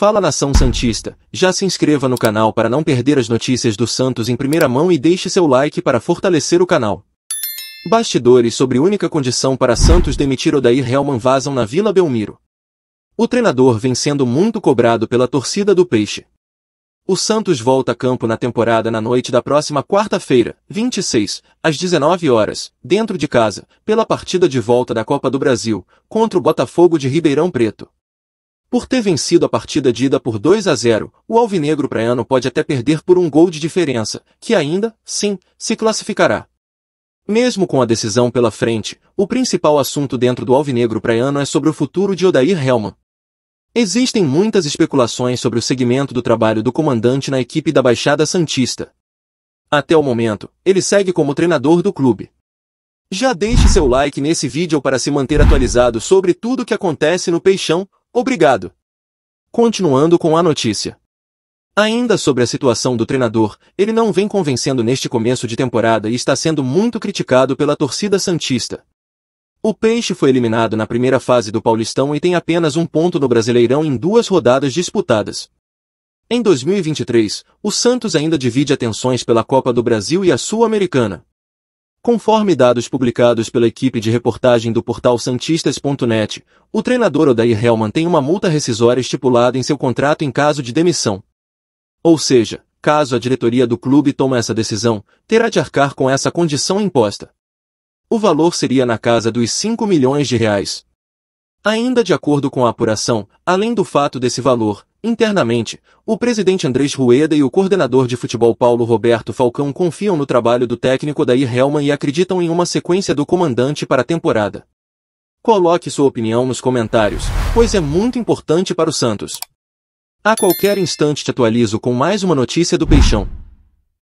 Fala nação santista, já se inscreva no canal para não perder as notícias do Santos em primeira mão e deixe seu like para fortalecer o canal. Bastidores sobre única condição para Santos demitir Odair Helman vazam na Vila Belmiro. O treinador vem sendo muito cobrado pela torcida do Peixe. O Santos volta a campo na temporada na noite da próxima quarta-feira, 26, às 19 horas, dentro de casa, pela partida de volta da Copa do Brasil, contra o Botafogo de Ribeirão Preto. Por ter vencido a partida de ida por 2 a 0, o alvinegro praiano pode até perder por um gol de diferença, que ainda, sim, se classificará. Mesmo com a decisão pela frente, o principal assunto dentro do alvinegro praiano é sobre o futuro de Odair Helman. Existem muitas especulações sobre o segmento do trabalho do comandante na equipe da Baixada Santista. Até o momento, ele segue como treinador do clube. Já deixe seu like nesse vídeo para se manter atualizado sobre tudo o que acontece no Peixão, Obrigado. Continuando com a notícia. Ainda sobre a situação do treinador, ele não vem convencendo neste começo de temporada e está sendo muito criticado pela torcida Santista. O Peixe foi eliminado na primeira fase do Paulistão e tem apenas um ponto no Brasileirão em duas rodadas disputadas. Em 2023, o Santos ainda divide atenções pela Copa do Brasil e a Sul-Americana. Conforme dados publicados pela equipe de reportagem do portal Santistas.net, o treinador Odair Hellman tem uma multa rescisória estipulada em seu contrato em caso de demissão. Ou seja, caso a diretoria do clube tome essa decisão, terá de arcar com essa condição imposta. O valor seria na casa dos 5 milhões de reais. Ainda de acordo com a apuração, além do fato desse valor, Internamente, o presidente Andrés Rueda e o coordenador de futebol Paulo Roberto Falcão confiam no trabalho do técnico Dair Helman e acreditam em uma sequência do comandante para a temporada. Coloque sua opinião nos comentários, pois é muito importante para o Santos. A qualquer instante te atualizo com mais uma notícia do Peixão.